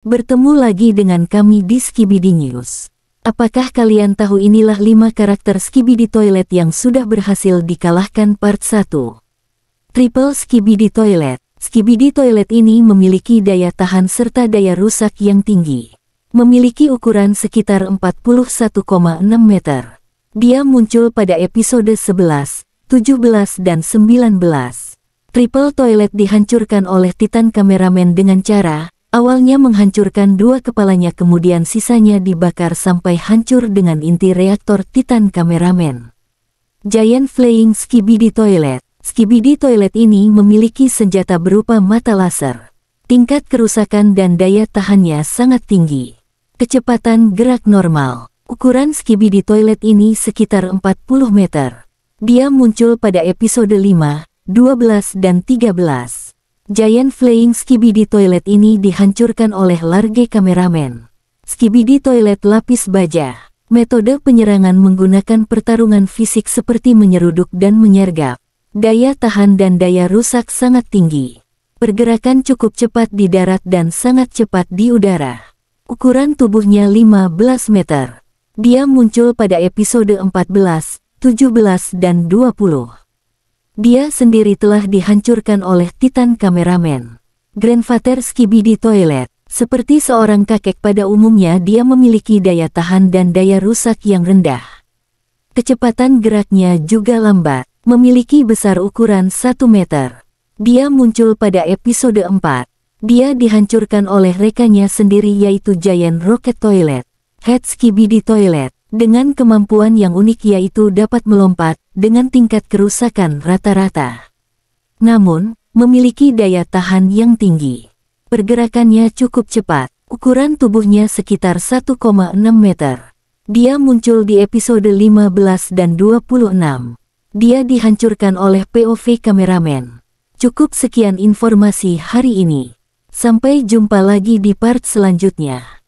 Bertemu lagi dengan kami di Skibidi News. Apakah kalian tahu inilah 5 karakter Skibidi Toilet yang sudah berhasil dikalahkan part 1? Triple Skibidi Toilet Skibidi Toilet ini memiliki daya tahan serta daya rusak yang tinggi. Memiliki ukuran sekitar 41,6 meter. Dia muncul pada episode 11, 17 dan 19. Triple Toilet dihancurkan oleh Titan Kameramen dengan cara Awalnya menghancurkan dua kepalanya kemudian sisanya dibakar sampai hancur dengan inti reaktor Titan Kameramen. Giant Flying Skibidi Toilet Skibidi Toilet ini memiliki senjata berupa mata laser. Tingkat kerusakan dan daya tahannya sangat tinggi. Kecepatan gerak normal. Ukuran Skibidi Toilet ini sekitar 40 meter. Dia muncul pada episode 5, 12 dan 13. Giant Flying Skibidi Toilet ini dihancurkan oleh Large Kameramen. Skibidi Toilet Lapis Baja Metode penyerangan menggunakan pertarungan fisik seperti menyeruduk dan menyergap. Daya tahan dan daya rusak sangat tinggi. Pergerakan cukup cepat di darat dan sangat cepat di udara. Ukuran tubuhnya 15 meter. Dia muncul pada episode 14, 17 dan 20. Dia sendiri telah dihancurkan oleh Titan Kameramen. Grandfather Skibi di toilet. Seperti seorang kakek pada umumnya dia memiliki daya tahan dan daya rusak yang rendah. Kecepatan geraknya juga lambat, memiliki besar ukuran 1 meter. Dia muncul pada episode 4. Dia dihancurkan oleh rekannya sendiri yaitu Giant Rocket Toilet. Head Skibidi toilet dengan kemampuan yang unik yaitu dapat melompat dengan tingkat kerusakan rata-rata. Namun, memiliki daya tahan yang tinggi. Pergerakannya cukup cepat, ukuran tubuhnya sekitar 1,6 meter. Dia muncul di episode 15 dan 26. Dia dihancurkan oleh POV kameramen. Cukup sekian informasi hari ini. Sampai jumpa lagi di part selanjutnya.